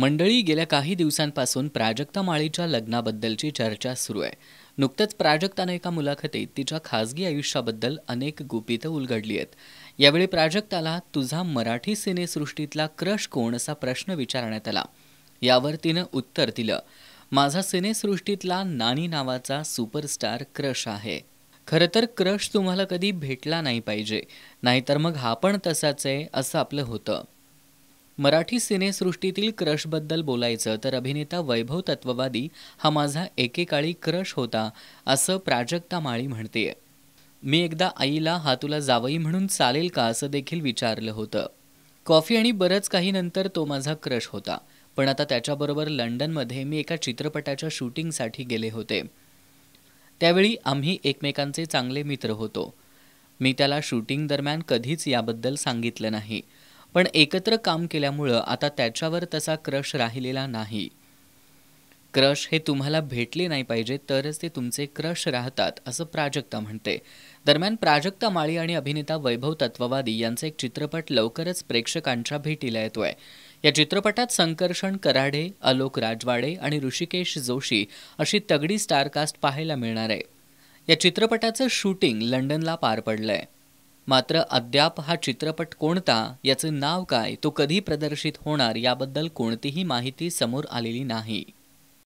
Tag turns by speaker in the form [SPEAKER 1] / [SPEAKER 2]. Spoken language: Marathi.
[SPEAKER 1] मंडळी गेल्या काही दिवसांपासून प्राजक्ता माळीच्या लग्नाबद्दलची चर्चा सुरू आहे नुकतंच प्राजक्तानं एका मुलाखतीत तिच्या खासगी आयुष्याबद्दल अनेक गुपितं उलगडली आहेत यावेळी प्राजक्ताला तुझा मराठी सिनेसृष्टीतला क्रश कोण असा प्रश्न विचारण्यात आला यावर तिनं उत्तर दिलं माझा सिनेसृष्टीतला नानी नावाचा सुपरस्टार क्रश आहे खरं तर क्रश तुम्हाला कधी भेटला नाही पाहिजे नाहीतर मग हा पण तसाच आहे असं आपलं होतं मराठी सिनेसृष्टीतील क्रशबद्दल बोलायचं तर अभिनेता वैभव तत्ववादी हा माझा एकेकाळी क्रश होता असं प्राजक्ता माळी म्हणते मी एकदा आईला हा तुला जावई म्हणून चालेल का असं देखील विचारलं होतं कॉफी आणि बरंच काही नंतर तो माझा क्रश होता पण आता त्याच्याबरोबर लंडनमध्ये मी एका चित्रपटाच्या शूटिंगसाठी गेले होते त्यावेळी आम्ही एकमेकांचे चांगले मित्र होतो मी त्याला शूटिंग दरम्यान कधीच याबद्दल सांगितलं नाही पण एकत्र काम केल्यामुळं आता त्याच्यावर तसा क्रश राहिलेला नाही क्रश हे तुम्हाला भेटले नाही पाहिजे तरच ते तुमचे क्रश राहतात असं प्राजक्ता म्हणते दरम्यान प्राजक्ता माळी आणि अभिनेता वैभव तत्ववादी यांचा एक चित्रपट लवकरच प्रेक्षकांच्या भेटीला येतोय या चित्रपटात संकर्षण कराडे अलोक राजवाडे आणि ऋषिकेश जोशी अशी तगडी स्टारकास्ट पाहायला मिळणार आहे या चित्रपटाचं शूटिंग लंडनला पार पडलंय आहे मात्र अद्याप हा चित्रपट कोणता याचं नाव काय तो कधी प्रदर्शित होणार याबद्दल कोणतीही माहिती समोर आलेली नाही